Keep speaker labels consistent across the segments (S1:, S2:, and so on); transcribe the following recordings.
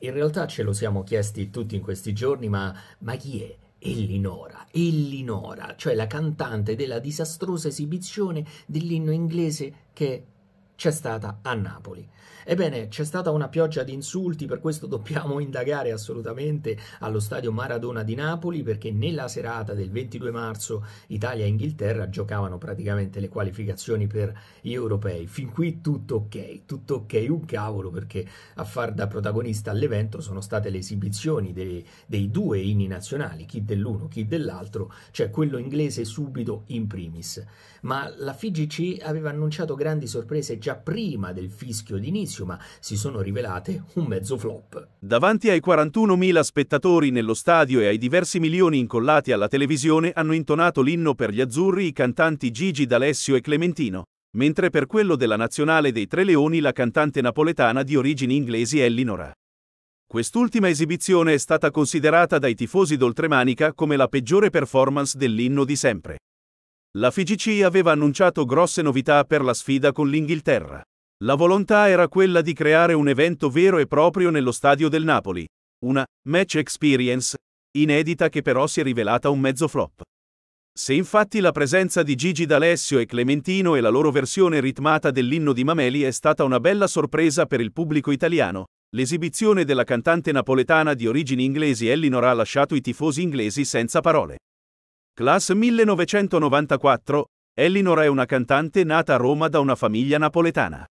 S1: In realtà ce lo siamo chiesti tutti in questi giorni, ma, ma chi è? Ellinora, Ellinora, cioè la cantante della disastrosa esibizione dell'inno inglese che c'è stata a Napoli. Ebbene, c'è stata una pioggia di insulti, per questo dobbiamo indagare assolutamente allo stadio Maradona di Napoli, perché nella serata del 22 marzo Italia e Inghilterra giocavano praticamente le qualificazioni per gli europei. Fin qui tutto ok, tutto ok, un cavolo, perché a far da protagonista all'evento sono state le esibizioni dei, dei due inni nazionali, chi dell'uno, chi dell'altro, cioè quello inglese subito in primis. Ma la FIGC aveva annunciato grandi sorprese già prima del fischio d'inizio, ma si sono rivelate un mezzo
S2: flop. Davanti ai 41.000 spettatori nello stadio e ai diversi milioni incollati alla televisione hanno intonato l'inno per gli azzurri i cantanti Gigi D'Alessio e Clementino mentre per quello della nazionale dei Tre Leoni la cantante napoletana di origini inglesi Ellinora. Quest'ultima esibizione è stata considerata dai tifosi d'oltremanica come la peggiore performance dell'inno di sempre. La FIGC aveva annunciato grosse novità per la sfida con l'Inghilterra. La volontà era quella di creare un evento vero e proprio nello stadio del Napoli, una match experience, inedita che però si è rivelata un mezzo flop. Se infatti la presenza di Gigi D'Alessio e Clementino e la loro versione ritmata dell'inno di Mameli è stata una bella sorpresa per il pubblico italiano, l'esibizione della cantante napoletana di origini inglesi Ellinor ha lasciato i tifosi inglesi senza parole. Class 1994, Elinor è una cantante nata a Roma da una famiglia napoletana.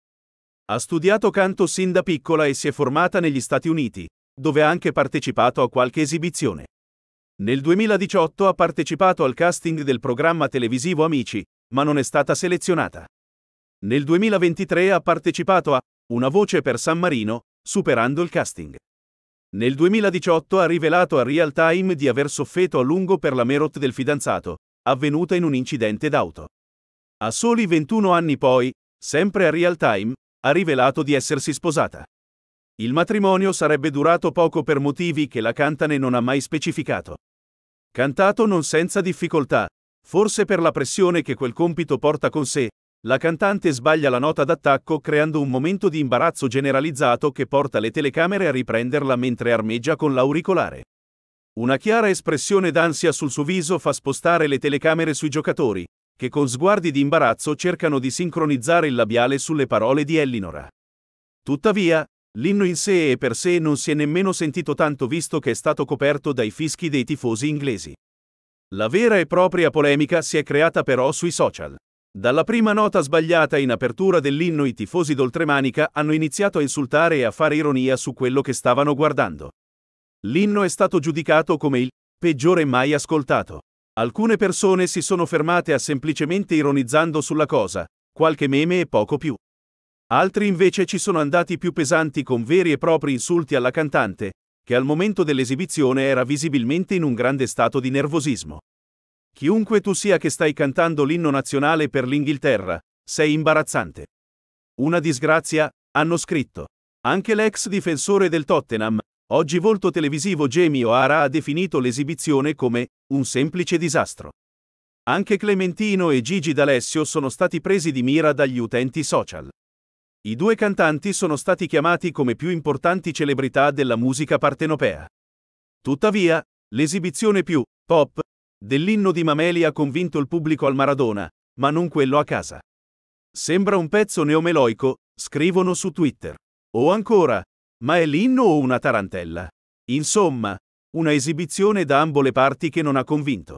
S2: Ha studiato canto sin da piccola e si è formata negli Stati Uniti, dove ha anche partecipato a qualche esibizione. Nel 2018 ha partecipato al casting del programma televisivo Amici, ma non è stata selezionata. Nel 2023 ha partecipato a Una voce per San Marino, superando il casting. Nel 2018 ha rivelato a Real Time di aver soffetto a lungo per la Merot del fidanzato, avvenuta in un incidente d'auto. A soli 21 anni poi, sempre a Real Time, ha rivelato di essersi sposata. Il matrimonio sarebbe durato poco per motivi che la Cantane non ha mai specificato. Cantato non senza difficoltà, forse per la pressione che quel compito porta con sé, la cantante sbaglia la nota d'attacco creando un momento di imbarazzo generalizzato che porta le telecamere a riprenderla mentre armeggia con l'auricolare. Una chiara espressione d'ansia sul suo viso fa spostare le telecamere sui giocatori, che con sguardi di imbarazzo cercano di sincronizzare il labiale sulle parole di Ellinora. Tuttavia, l'inno in sé e per sé non si è nemmeno sentito tanto visto che è stato coperto dai fischi dei tifosi inglesi. La vera e propria polemica si è creata però sui social. Dalla prima nota sbagliata in apertura dell'inno i tifosi d'oltremanica hanno iniziato a insultare e a fare ironia su quello che stavano guardando. L'inno è stato giudicato come il peggiore mai ascoltato. Alcune persone si sono fermate a semplicemente ironizzando sulla cosa, qualche meme e poco più. Altri invece ci sono andati più pesanti con veri e propri insulti alla cantante, che al momento dell'esibizione era visibilmente in un grande stato di nervosismo. Chiunque tu sia che stai cantando l'inno nazionale per l'Inghilterra, sei imbarazzante. Una disgrazia, hanno scritto. Anche l'ex difensore del Tottenham, oggi volto televisivo Jamie O'Hara ha definito l'esibizione come un semplice disastro. Anche Clementino e Gigi D'Alessio sono stati presi di mira dagli utenti social. I due cantanti sono stati chiamati come più importanti celebrità della musica partenopea. Tuttavia, l'esibizione più pop dell'inno di Mameli ha convinto il pubblico al Maradona, ma non quello a casa. Sembra un pezzo neomeloico, scrivono su Twitter. O ancora, ma è l'inno o una tarantella? Insomma, una esibizione da ambo le parti che non ha convinto.